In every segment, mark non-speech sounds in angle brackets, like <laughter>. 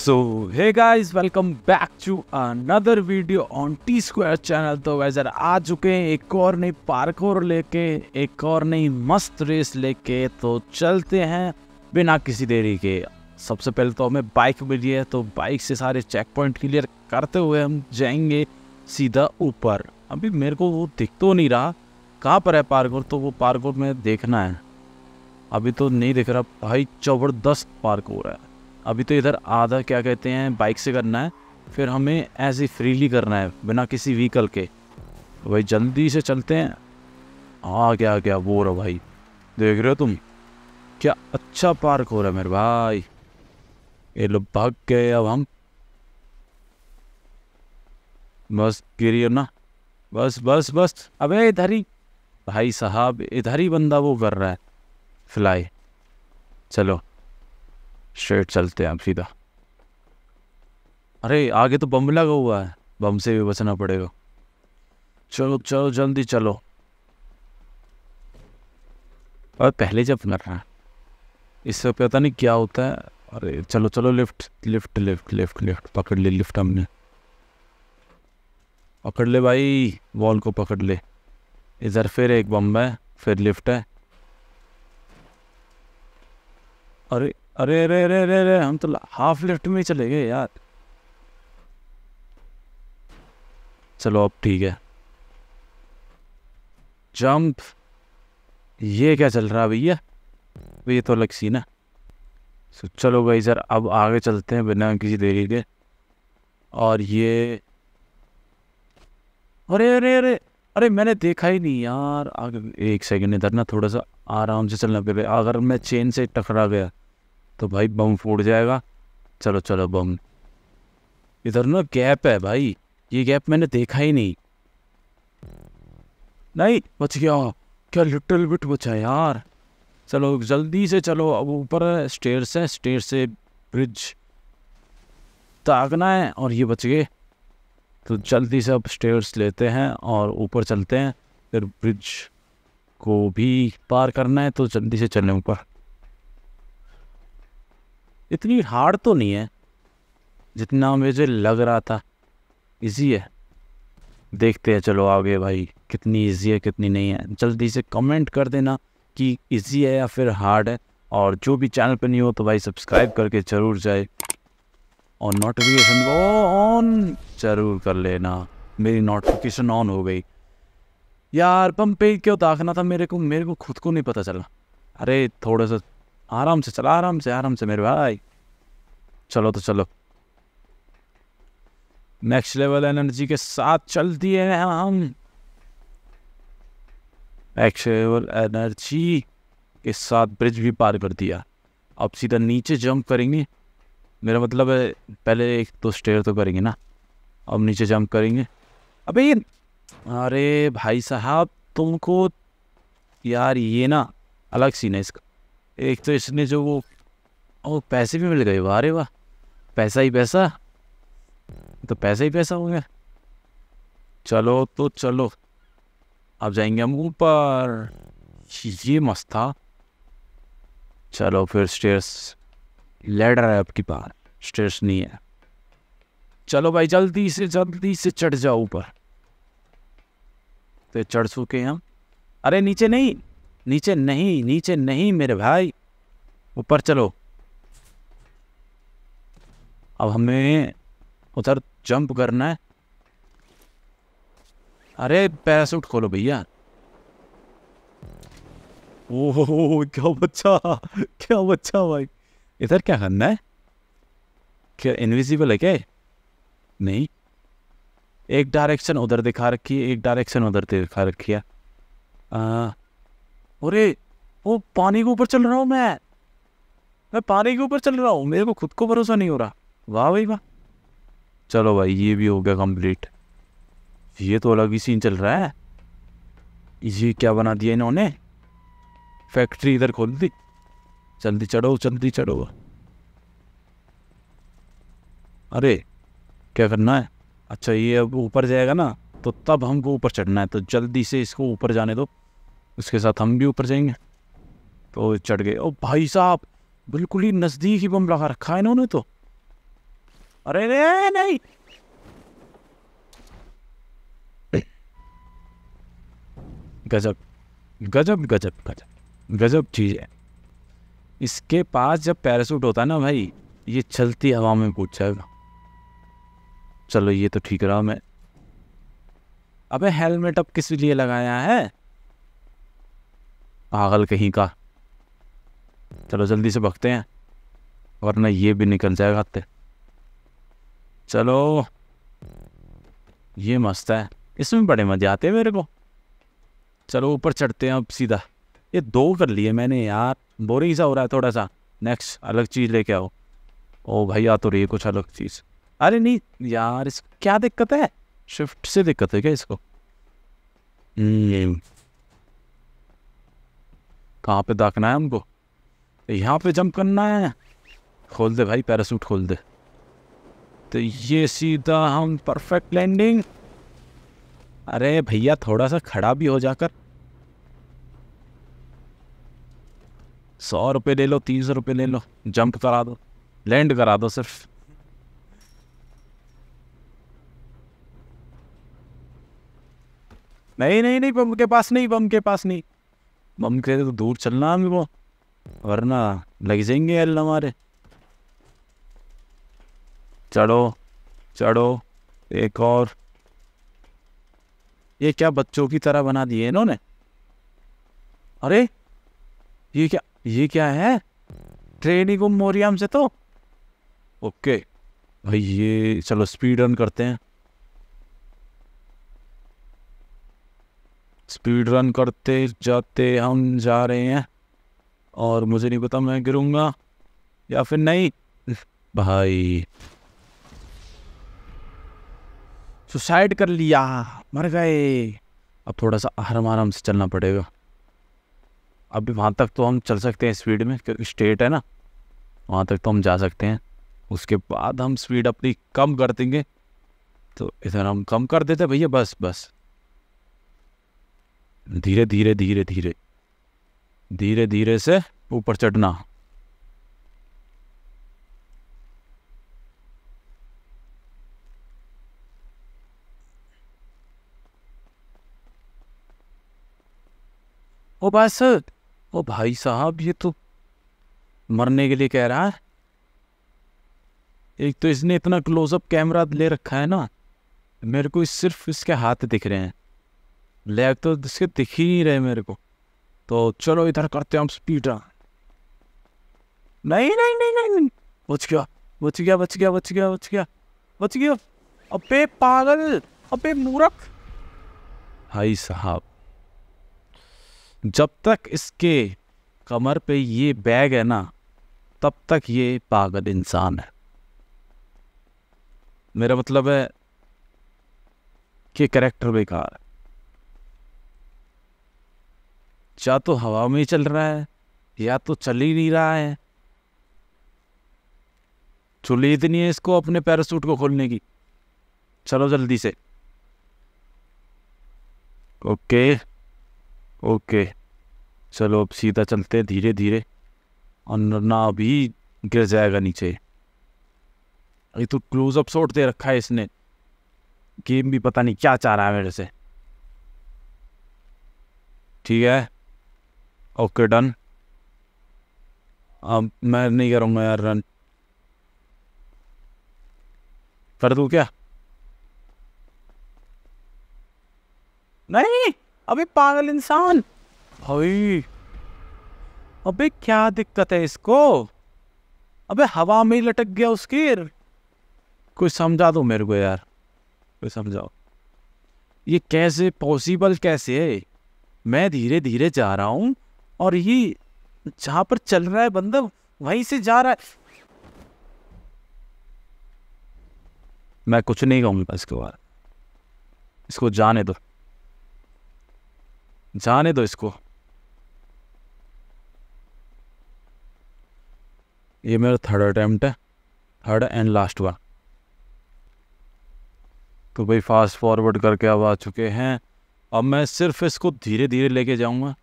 so hey guys welcome back to another video on T square channel तो वैजर आ चुके हैं एक और नई पार्क और लेके एक और नई मस्त रेस लेके तो चलते हैं बिना किसी देरी के सबसे पहले तो हमें बाइक मिली है तो बाइक से सारे चेक पॉइंट क्लियर करते हुए हम जाएंगे सीधा ऊपर अभी मेरे को वो दिख तो नहीं रहा कहाँ पर है पार्कोर तो वो पार्कोर में देखना है अभी तो नहीं दिख रहा भाई जबरदस्त पार्कोर है अभी तो इधर आधा क्या कहते हैं बाइक से करना है फिर हमें ऐसे फ्रीली करना है बिना किसी व्हीकल के भाई जल्दी से चलते हैं हाँ क्या क्या वो रहा भाई देख रहे हो तुम क्या अच्छा पार्क हो रहा है मेरे भाई ये लोग भाग गए अब हम बस गिरी ना बस बस बस अबे इधर ही भाई साहब इधर ही बंदा वो कर रहा है फ्लाई चलो स्ट्रेट चलते हैं आप सीधा अरे आगे तो बम लगा हुआ है बम से भी बचना पड़ेगा चलो चलो जल्दी चलो और पहले जब कर रहा है इससे पता नहीं क्या होता है अरे चलो चलो lift lift lift lift lift पकड़ ले लिफ्ट हमने पकड़ ले भाई वॉल को पकड़ ले इधर फिर एक बम है फिर लिफ्ट है अरे अरे अरे अरे अरे अरे हम तो हाफ लिफ्ट में चले गए यार चलो अब ठीक है जंप ये क्या चल रहा है भैया ये तो अलग सी ना सो चलो भाई सर अब आगे चलते हैं बिना किसी देरी के और ये अरे अरे अरे अरे मैंने देखा ही नहीं यार आगे एक सेकंड इधर ना थोड़ा सा आराम से चलना पे अगर मैं चेन से टकरा गया तो भाई बम फूट जाएगा चलो चलो बम इधर ना गैप है भाई ये गैप मैंने देखा ही नहीं नहीं बच गया क्या लिटिल बिट बचा यार चलो जल्दी से चलो अब ऊपर स्टेयर से स्टेयर से ब्रिज ताकना है और ये बच गए तो जल्दी से अब स्टेयर्स लेते हैं और ऊपर चलते हैं फिर ब्रिज को भी पार करना है तो जल्दी से चलें ऊपर इतनी हार्ड तो नहीं है जितना मुझे लग रहा था इजी है देखते हैं चलो आगे भाई कितनी इजी है कितनी नहीं है जल्दी से कमेंट कर देना कि इजी है या फिर हार्ड है और जो भी चैनल पर नहीं हो तो भाई सब्सक्राइब करके ज़रूर जाए और नोटिफिकेशन को ऑन जरूर कर लेना मेरी नोटिफिकेशन ऑन हो गई यार पंप पे क्यों दाखना था मेरे को मेरे को खुद को नहीं पता चला अरे थोड़ा सा आराम से चला आराम से आराम से मेरे भाई चलो तो चलो नेक्स्ट लेवल एनर्जी के साथ चलती है हम नेक्स्ट लेवल एनर्जी के साथ ब्रिज भी पार कर दिया अब सीधा नीचे जंप करेंगे मेरा मतलब है पहले एक दो तो स्टेयर तो करेंगे ना अब नीचे जंप करेंगे अबे अरे भाई साहब तुमको यार ये ना अलग सीन है इसका एक तो इसने जो वो वो पैसे भी मिल गए वाह अरे वाह पैसा ही पैसा तो पैसा ही पैसा हो गया चलो तो चलो अब जाएंगे हम ऊपर ये मस्त था चलो फिर स्टेयर्स लेडर है आपकी बार स्टेयर्स नहीं है चलो भाई जल्दी से जल्दी से चढ़ जाओ ऊपर तो चढ़ चुके हम अरे नीचे नहीं नीचे नहीं नीचे नहीं मेरे भाई ऊपर चलो अब हमें उधर जंप करना है अरे पैरासूट खोलो भैया ओह क्या बच्चा क्या बच्चा भाई इधर क्या करना है क्या इनविजिबल है क्या नहीं एक डायरेक्शन उधर दिखा रखी है एक डायरेक्शन उधर दिखा रखी है आ, अरे वो पानी के ऊपर चल रहा हूँ मैं मैं पानी के ऊपर चल रहा हूँ मेरे को खुद को भरोसा नहीं हो रहा वाह भाई वाह चलो भाई ये भी हो गया कंप्लीट ये तो अलग ही सीन चल रहा है ये क्या बना दिया इन्होंने फैक्ट्री इधर खोल दी जल्दी चढ़ो जल्दी चढ़ो अरे क्या करना है अच्छा ये अब ऊपर जाएगा ना तो तब हमको ऊपर चढ़ना है तो जल्दी से इसको ऊपर जाने दो उसके साथ हम भी ऊपर जाएंगे तो चढ़ गए ओ भाई साहब बिल्कुल ही नज़दीक ही बम लगा रखा है इन्होंने तो अरे रे नहीं गजब गजब गजब गजब गजब चीज़ है इसके पास जब पैरासूट होता है ना भाई ये चलती हवा में पूछ जाएगा चलो ये तो ठीक रहा मैं अबे हेलमेट अब किस लिए लगाया है पागल कहीं का चलो जल्दी से भगते हैं वरना ये भी निकल जाएगा हत्ते चलो ये मस्त है इसमें बड़े मज़े आते हैं मेरे को चलो ऊपर चढ़ते हैं अब सीधा ये दो कर लिए मैंने यार बोरिंग सा हो रहा है थोड़ा सा नेक्स्ट अलग चीज़ लेके आओ ओ भाई आ तो रही है कुछ अलग चीज़ अरे नहीं यार इस क्या दिक्कत है शिफ्ट से दिक्कत है क्या इसको हम्म, कहाँ पे दाखना है उनको यहाँ पे जंप करना है खोल दे भाई पैरासूट खोल दे तो ये सीधा हम परफेक्ट लैंडिंग अरे भैया थोड़ा सा खड़ा भी हो जाकर सौ रुपये ले लो तीन सौ रुपये ले लो जंप करा दो लैंड करा दो सिर्फ नहीं नहीं नहीं बम के पास नहीं बम के पास नहीं हम कह रहे तो दूर चलना हमको वरना लग जाएंगे अल हमारे चढ़ो चढ़ो एक और ये क्या बच्चों की तरह बना दिए इन्होंने अरे ये क्या ये क्या है ट्रेन ही गुम हो से तो ओके भाई ये चलो स्पीड रन करते हैं स्पीड रन करते जाते हम जा रहे हैं और मुझे नहीं पता मैं गिरूंगा या फिर नहीं भाई सुसाइड कर लिया मर गए अब थोड़ा सा आराम आराम से चलना पड़ेगा अभी वहाँ तक तो हम चल सकते हैं स्पीड में क्योंकि स्टेट है ना वहाँ तक तो हम जा सकते हैं उसके बाद हम स्पीड अपनी कम कर देंगे तो इधर हम कम कर देते भैया बस बस धीरे धीरे धीरे धीरे धीरे धीरे से ऊपर चढ़ना ओ बस ओ भाई साहब ये तो मरने के लिए कह रहा है एक तो इसने इतना क्लोजअप कैमरा ले रखा है ना मेरे को सिर्फ इसके हाथ दिख रहे हैं लैब तो इसके दिख ही नहीं रहे मेरे को तो चलो इधर करते हैं हम स्पीड रहा नहीं नहीं नहीं नहीं नहीं बच गया बच गया बच गया बच गया बच गया बच गया अबे पागल अबे मूरख भाई साहब जब तक इसके कमर पे ये बैग है ना तब तक ये पागल इंसान है मेरा मतलब है कि करेक्टर बेकार है या तो हवा में चल रहा है या तो चल ही नहीं रहा है चुली इतनी है इसको अपने पैरासूट को खोलने की चलो जल्दी से ओके ओके चलो अब सीधा चलते हैं धीरे धीरे और ना अभी गिर जाएगा नीचे ये तो क्लोजअप शॉट दे रखा है इसने गेम भी पता नहीं क्या चाह रहा है मेरे से ठीक है ओके डन अब मैं नहीं करूँगा यार रन कर दू क्या नहीं अबे पागल इंसान भाई अबे क्या दिक्कत है इसको अबे हवा में ही लटक गया उसकी कुछ समझा दो मेरे को यार कोई समझाओ ये कैसे पॉसिबल कैसे है मैं धीरे धीरे जा रहा हूँ और ये जहां पर चल रहा है बंदा वहीं से जा रहा है मैं कुछ नहीं कहूंगा इसके बाद इसको जाने दो जाने दो इसको ये मेरा थर्ड अटैम्प्ट है थर्ड एंड लास्ट वन तो भाई फास्ट फॉरवर्ड करके अब आ चुके हैं अब मैं सिर्फ इसको धीरे धीरे लेके जाऊंगा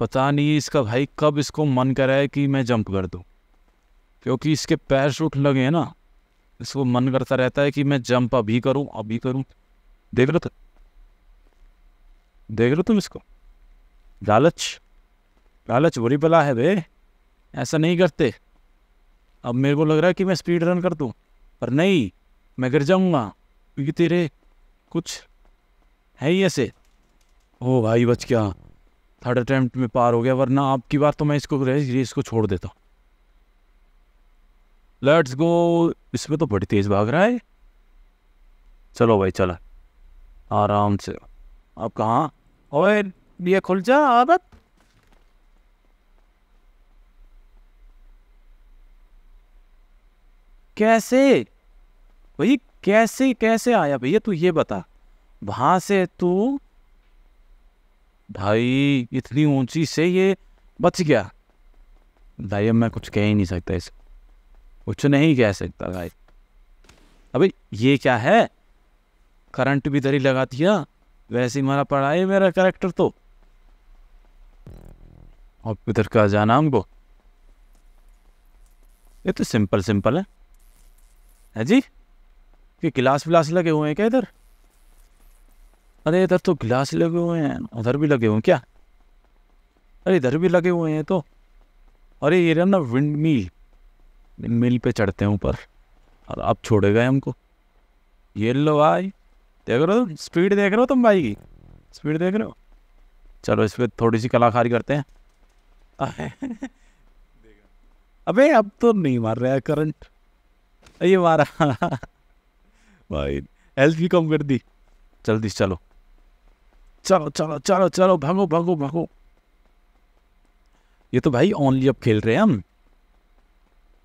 पता नहीं इसका भाई कब इसको मन करा है कि मैं जंप कर दूँ क्योंकि इसके पैर शूट लगे हैं ना इसको मन करता रहता है कि मैं जंप अभी करूँ अभी करूँ देख रहे थे देख रहे तुम इसको लालच लालच बुरी बला है बे ऐसा नहीं करते अब मेरे को लग रहा है कि मैं स्पीड रन कर दूँ पर नहीं मैं गिर जाऊँगा क्योंकि तेरे कुछ है ही ऐसे ओ भाई बच क्या थर्ड अटैम्प्ट में पार हो गया वरना आपकी बार तो मैं इसको रेस को छोड़ देता लेट्स गो इसमें तो बड़ी तेज़ भाग रहा है चलो भाई चलो आराम से अब कहाँ और ये खुल जा आदत कैसे भाई कैसे कैसे आया भैया तू ये बता वहां से तू भाई इतनी ऊंची से ये बच गया भाई अब मैं कुछ कह ही नहीं सकता इसे कुछ नहीं कह सकता भाई अबे ये क्या है करंट भी दरी लगा दिया वैसे मारा पड़ा है मेरा करेक्टर तो और इधर का जाना हमको ये तो सिंपल सिंपल है है जी कि गिलास विलास लगे हुए हैं क्या इधर अरे इधर तो गिलास लगे हुए हैं उधर भी लगे हुए हैं क्या अरे इधर भी लगे हुए हैं तो अरे ये ना विंड मिल मिल पे चढ़ते हैं ऊपर और आप छोड़े गए हमको ये लो भाई देख रहे हो स्पीड देख रहे हो तुम भाई की स्पीड देख रहे हो चलो इस पर थोड़ी सी कलाकारी करते हैं <laughs> अबे अब तो नहीं मार रहा है करंट ये मारा <laughs> भाई हेल्थ भी कम कर दी जल्दी चलो चलो चलो चलो चलो भागो भागो भागो ये तो भाई ओनली अब खेल रहे हैं हम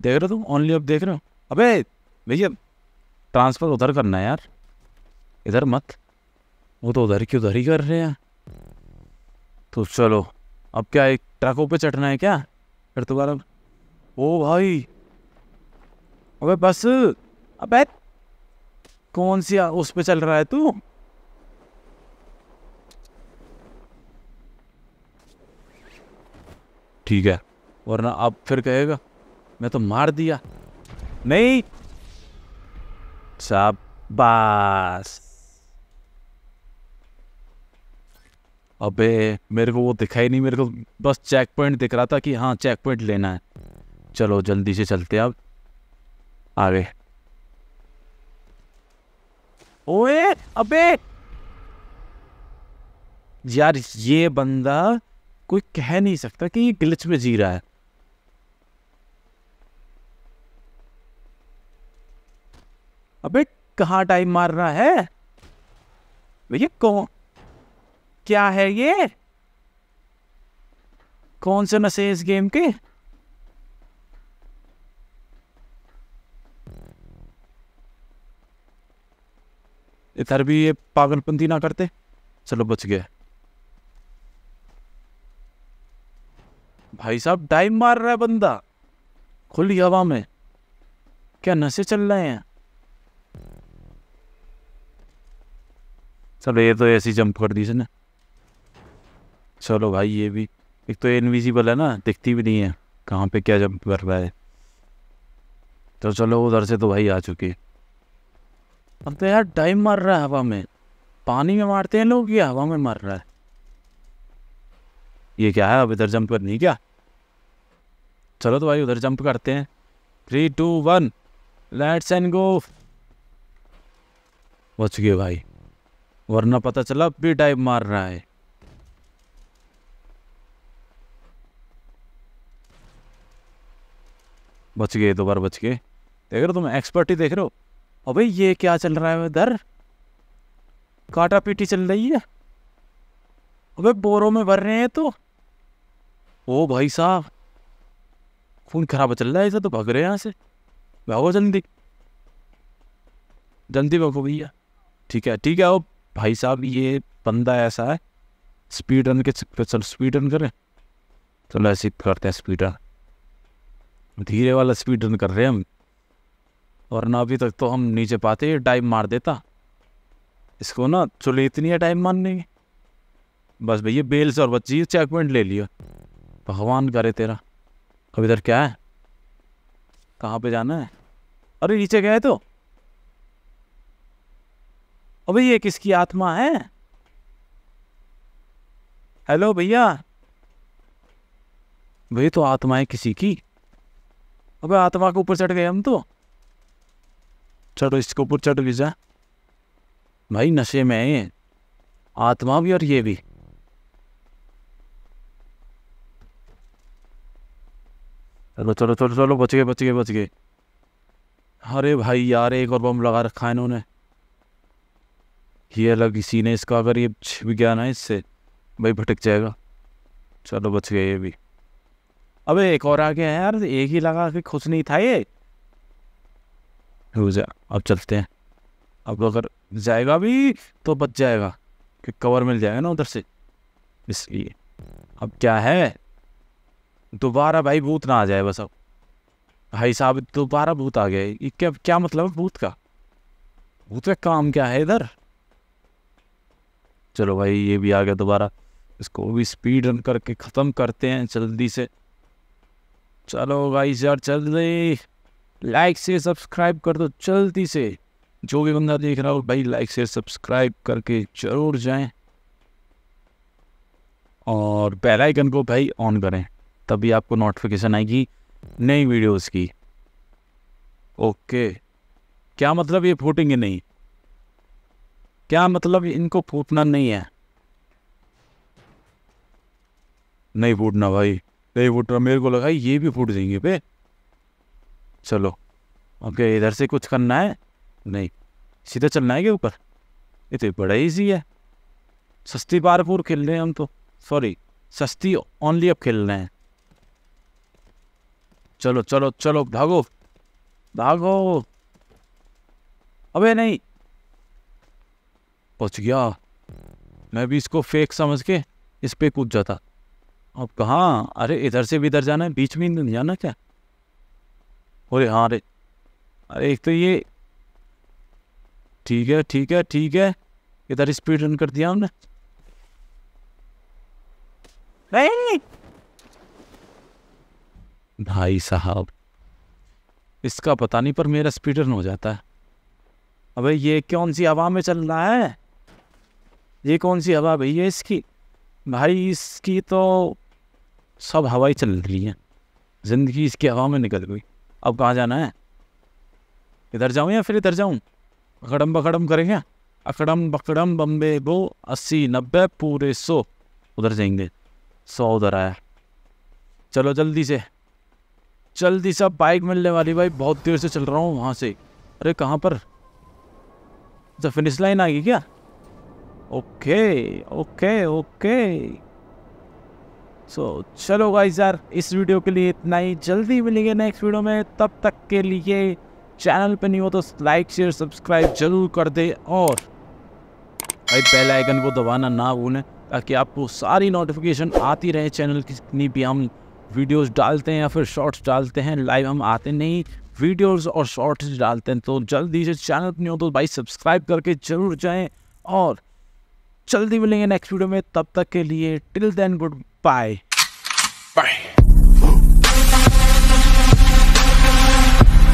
देख रहे हो तुम ओनली अब देख रहे हो अबे भैया ट्रांसफ़र उधर करना है यार इधर मत वो तो उधर की उधर ही कर रहे हैं तो चलो अब क्या एक ट्रकों पे चढ़ना है क्या फिर दोबारा तो ओ भाई अबे बस अबे कौन सी उस पे चल रहा है तू ठीक है वरना आप फिर कहेगा मैं तो मार दिया नहीं साहब बस अबे मेरे को वो दिखाई नहीं मेरे को बस चेक पॉइंट दिख रहा था कि हाँ चेक पॉइंट लेना है चलो जल्दी से चलते अब आगे ओए अबे यार ये बंदा कोई कह नहीं सकता कि ये ग्लिच में जी रहा है अबे कहाँ टाइम मार रहा है भैया कौन क्या है ये कौन से नशे इस गेम के इधर भी ये पागलपंती ना करते चलो बच गया भाई साहब टाइम मार रहा है बंदा खुली हवा में क्या नशे चल रहे हैं चलो ये तो ऐसी जंप कर दी इसने चलो भाई ये भी एक तो इनविजिबल है ना दिखती भी नहीं है कहाँ पे क्या जंप कर रहा है तो चलो उधर से तो भाई आ चुके अब तो यार टाइम मार रहा है हवा में पानी में मारते हैं लोग ये हवा में मार रहा है ये क्या है अब इधर जंप कर नहीं क्या चलो तो भाई उधर जंप करते हैं three two one let's and go बच गए भाई वरना पता चला भी टाइप मार रहा है बच गए दो बार बच गए देख रहे हो तुम एक्सपर्ट ही देख रहे हो अबे ये क्या चल रहा है इधर काटा पीटी चल रही है अबे बोरों में भर रहे हैं तो ओ भाई साहब खून खराब चल रहा है ऐसा तो भाग रहे हैं यहाँ से भागो जल्दी जल्दी भागो भैया ठीक है ठीक है अब भाई साहब ये बंदा ऐसा है स्पीड रन के चलो स्पीड रन करें चलो ऐसे करते हैं स्पीड रन धीरे वाला स्पीड रन कर रहे हैं हम और ना अभी तक तो हम नीचे पाते ये टाइम मार देता इसको ना चलो इतनी है टाइम मारने की बस भैया बेल्स और बच्ची चेक पॉइंट ले लिया भगवान करे तेरा कभी इधर क्या है कहाँ पे जाना है अरे नीचे गए तो अबे ये किसकी आत्मा है हेलो भैया भाई तो आत्मा है किसी की अबे आत्मा के ऊपर चढ़ गए हम तो चढ़ो इसके ऊपर चढ़ लीजा भाई नशे में आत्मा भी और ये भी चलो चलो चलो चलो बच गए बच गए बच गए अरे भाई यार एक और बम लगा रखा है इन्होंने ये अलग इसी ने इसका अगर ये छिप गया ना इससे भाई भटक जाएगा चलो बच गए ये भी अबे एक और आ गया है यार एक ही लगा के खुश नहीं था ये हो जा अब चलते हैं अब अगर जाएगा भी तो बच जाएगा कि कवर मिल जाएगा ना उधर से इसलिए अब क्या है दोबारा भाई भूत ना आ जाए बस अब भाई साहब दोबारा भूत आ गया ये क्या क्या मतलब है भूत का भूत का काम क्या है इधर चलो भाई ये भी आ गया दोबारा इसको भी स्पीड रन करके ख़त्म करते हैं जल्दी से चलो भाई यार जल्दी लाइक से सब्सक्राइब कर दो जल्दी से जो भी बंदा देख रहा हो भाई लाइक से सब्सक्राइब करके ज़रूर जाएं और बेल आइकन को भाई ऑन करें तभी आपको नोटिफिकेशन आएगी नई वीडियोस की ओके क्या मतलब ये फूटेंगे नहीं क्या मतलब इनको फूटना नहीं है नहीं फूटना भाई नहीं फूटना मेरे को लगा ये भी फूट देंगे पे चलो ओके इधर से कुछ करना है नहीं सीधा चलना है क्या ऊपर ये तो बड़ा ईजी है सस्ती पूर खेल रहे हैं हम तो सॉरी सस्ती ओनली अब खेल रहे हैं चलो चलो चलो भागो भागो अबे नहीं बच गया मैं भी इसको फेक समझ के इस पे कूद जाता अब कहाँ अरे इधर से भी इधर जाना है बीच में नहीं जाना क्या अरे हाँ अरे अरे एक तो ये ठीक है ठीक है ठीक है इधर स्पीड रन कर दिया हमने नहीं भाई साहब इसका पता नहीं पर मेरा स्पीडरन हो जाता है अबे ये कौन सी हवा में चल रहा है ये कौन सी हवा भाई है इसकी भाई इसकी तो सब हवाएं चल रही है ज़िंदगी इसकी हवा में निकल गई अब कहाँ जाना है इधर जाऊँ या फिर इधर जाऊँ अकड़म बकड़म करेंगे अकड़म बकड़म बम्बे बो अस्सी नब्बे पूरे सौ उधर जाएंगे सौ उधर आया चलो जल्दी से चल सब बाइक मिलने वाली भाई बहुत देर से चल रहा हूँ वहाँ से अरे कहाँ पर अच्छा फिनिश लाइन आ गई क्या ओके ओके ओके सो चलो गाइस यार इस वीडियो के लिए इतना ही जल्दी मिलेंगे नेक्स्ट वीडियो में तब तक के लिए चैनल पे नहीं हो तो लाइक शेयर सब्सक्राइब जरूर कर दे और भाई बेल आइकन को दबाना ना भूलें ताकि आपको सारी नोटिफिकेशन आती रहे चैनल की जितनी भी हम वीडियोस डालते हैं या फिर शॉर्ट्स डालते हैं लाइव हम आते नहीं वीडियोस और शॉर्ट्स डालते हैं तो जल्दी से चैनल अपनी नहीं हो तो भाई सब्सक्राइब करके जरूर जाएं और जल्दी मिलेंगे नेक्स्ट वीडियो में तब तक के लिए till then goodbye bye